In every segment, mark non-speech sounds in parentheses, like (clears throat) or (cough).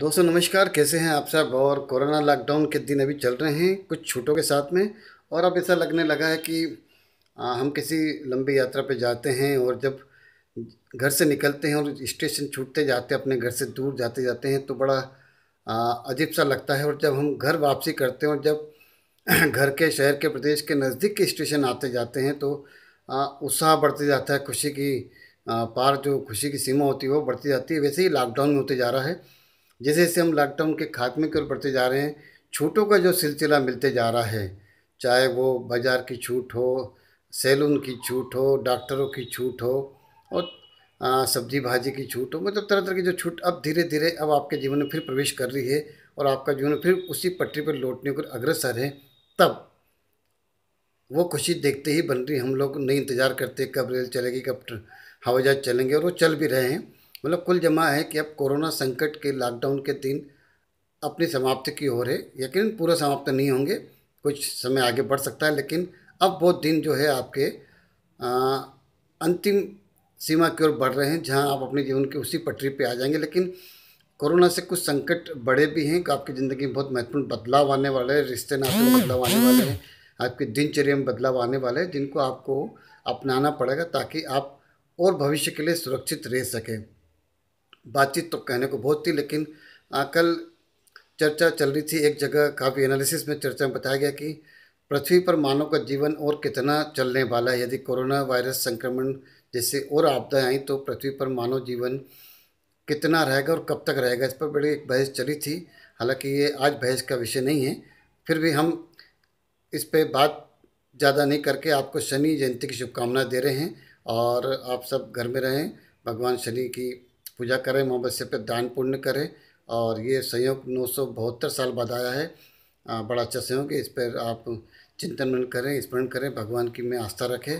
दोस्तों नमस्कार कैसे हैं आप सब और कोरोना लॉकडाउन के दिन अभी चल रहे हैं कुछ छूटों के साथ में और अब ऐसा लगने लगा है कि आ, हम किसी लंबी यात्रा पे जाते हैं और जब घर से निकलते हैं और स्टेशन छूटते जाते अपने घर से दूर जाते जाते हैं तो बड़ा अजीब सा लगता है और जब हम घर वापसी करते हैं और जब (clears throat) घर के शहर के प्रदेश के नज़दीक के स्टेशन आते जाते हैं तो उत्साह बढ़ते जाता है खुशी की आ, पार जो खुशी की सीमा होती है वो बढ़ती जाती है वैसे ही लॉकडाउन में होते जा रहा है जैसे जैसे हम लॉकडाउन के खात्मे की ओर बढ़ते जा रहे हैं छूटों का जो सिलसिला मिलते जा रहा है चाहे वो बाज़ार की छूट हो सैलून की छूट हो डॉक्टरों की छूट हो और सब्जी भाजी की छूट हो मतलब तरह तरह की जो छूट अब धीरे धीरे अब आपके जीवन में फिर प्रवेश कर रही है और आपका जीवन फिर उसी पटरी पर लौटने को अग्रसर है तब वो खुशी देखते ही बन रही हम लोग नहीं इंतज़ार करते कब रेल चलेगी कब हवाई जहाज चलेंगे और वो चल भी रहे हैं मतलब कुल जमा है कि अब कोरोना संकट के लॉकडाउन के दिन अपनी समाप्ति की ओर है यकीन पूरा समाप्त नहीं होंगे कुछ समय आगे बढ़ सकता है लेकिन अब वो दिन जो है आपके अंतिम सीमा की ओर बढ़ रहे हैं जहां आप अपने जीवन की उसी पटरी पे आ जाएंगे लेकिन कोरोना से कुछ संकट बड़े भी हैं कि तो आपकी ज़िंदगी में बहुत महत्वपूर्ण बदलाव आने वाले हैं रिश्ते नाते में बदलाव आने वाले हैं आपके दिनचर्या में बदलाव आने वाले हैं जिनको आपको अपनाना पड़ेगा ताकि आप और भविष्य के लिए सुरक्षित रह सकें बातचीत तो कहने को बहुत थी लेकिन कल चर्चा चल रही थी एक जगह काफ़ी एनालिसिस में चर्चा में बताया गया कि पृथ्वी पर मानव का जीवन और कितना चलने वाला है यदि कोरोना वायरस संक्रमण जैसे और आपदाएं आई तो पृथ्वी पर मानव जीवन कितना रहेगा और कब तक रहेगा इस पर बड़ी एक बहस चली थी हालांकि ये आज बहस का विषय नहीं है फिर भी हम इस पर बात ज़्यादा नहीं करके आपको शनि जयंती की शुभकामनाएं दे रहे हैं और आप सब घर में रहें भगवान शनि की पूजा करें अमावस्या पर दान पुण्य करें और ये संयोग नौ सौ बहत्तर साल बाद आया है आ, बड़ा अच्छा संयोग है इस पर आप चिंतन मन करें स्मरण करें भगवान की में आस्था रखें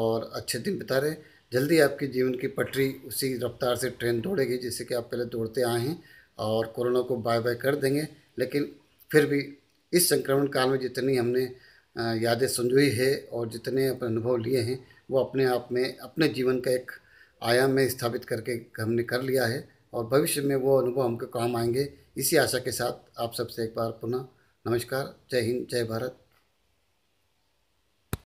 और अच्छे दिन बिता रहे जल्दी आपके जीवन की पटरी उसी रफ्तार से ट्रेन दौड़ेगी जिससे कि आप पहले दौड़ते आए हैं और कोरोना को बाय बाय कर देंगे लेकिन फिर भी इस संक्रमण काल में जितनी हमने यादें संजोई है और जितने अपने अनुभव लिए हैं वो अपने आप में अपने जीवन का एक आयाम में स्थापित करके हमने कर लिया है और भविष्य में वो अनुभव हमको काम आएंगे इसी आशा के साथ आप सबसे एक बार पुनः नमस्कार जय हिंद जय भारत